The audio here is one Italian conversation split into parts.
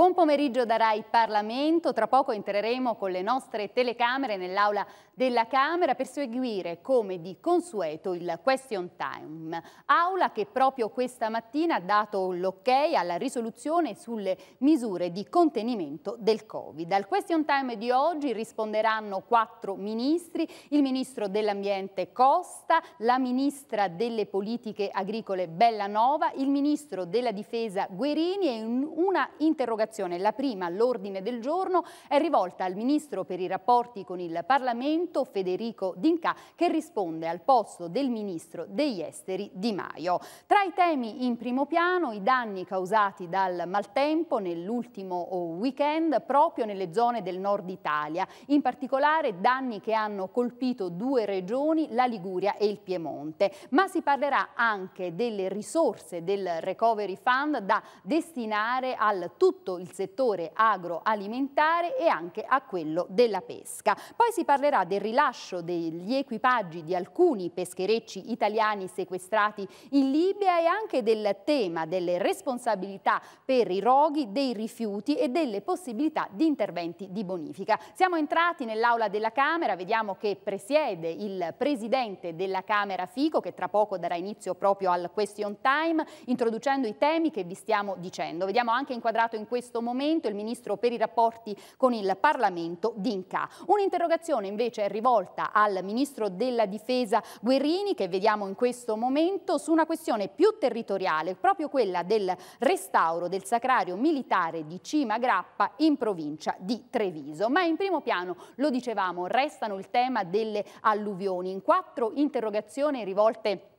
Buon pomeriggio da Rai Parlamento, tra poco entreremo con le nostre telecamere nell'aula della Camera per seguire come di consueto il Question Time, aula che proprio questa mattina ha dato l'ok alla risoluzione sulle misure di contenimento del Covid. Al Question Time di oggi risponderanno quattro ministri, il ministro dell'Ambiente Costa, la ministra delle Politiche Agricole Bellanova, il ministro della Difesa Guerini e una interrogazione interrogazione. La prima, l'ordine del giorno, è rivolta al Ministro per i rapporti con il Parlamento, Federico D'Inca, che risponde al posto del Ministro degli Esteri Di Maio. Tra i temi in primo piano, i danni causati dal maltempo nell'ultimo weekend proprio nelle zone del nord Italia, in particolare danni che hanno colpito due regioni, la Liguria e il Piemonte. Ma si parlerà anche delle risorse del Recovery Fund da destinare al tutto tutto il settore agroalimentare e anche a quello della pesca. Poi si parlerà del rilascio degli equipaggi di alcuni pescherecci italiani sequestrati in Libia e anche del tema delle responsabilità per i roghi, dei rifiuti e delle possibilità di interventi di bonifica. Siamo entrati nell'aula della Camera, vediamo che presiede il presidente della Camera Fico che tra poco darà inizio proprio al question time introducendo i temi che vi stiamo dicendo. Vediamo anche inquadrato in questo questo momento il Ministro per i rapporti con il Parlamento Dinca. Un'interrogazione invece è rivolta al Ministro della Difesa Guerrini che vediamo in questo momento su una questione più territoriale, proprio quella del restauro del sacrario militare di Cima Grappa in provincia di Treviso. Ma in primo piano, lo dicevamo, restano il tema delle alluvioni. In quattro interrogazioni rivolte a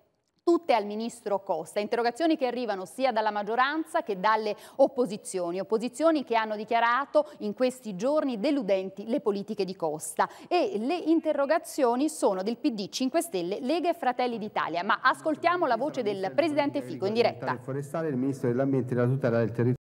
tutte al ministro Costa, interrogazioni che arrivano sia dalla maggioranza che dalle opposizioni, opposizioni che hanno dichiarato in questi giorni deludenti le politiche di Costa e le interrogazioni sono del PD 5 Stelle, Lega e Fratelli d'Italia, ma ascoltiamo la voce del Presidente Fico in diretta. il Ministro dell'Ambiente e della tutela del territorio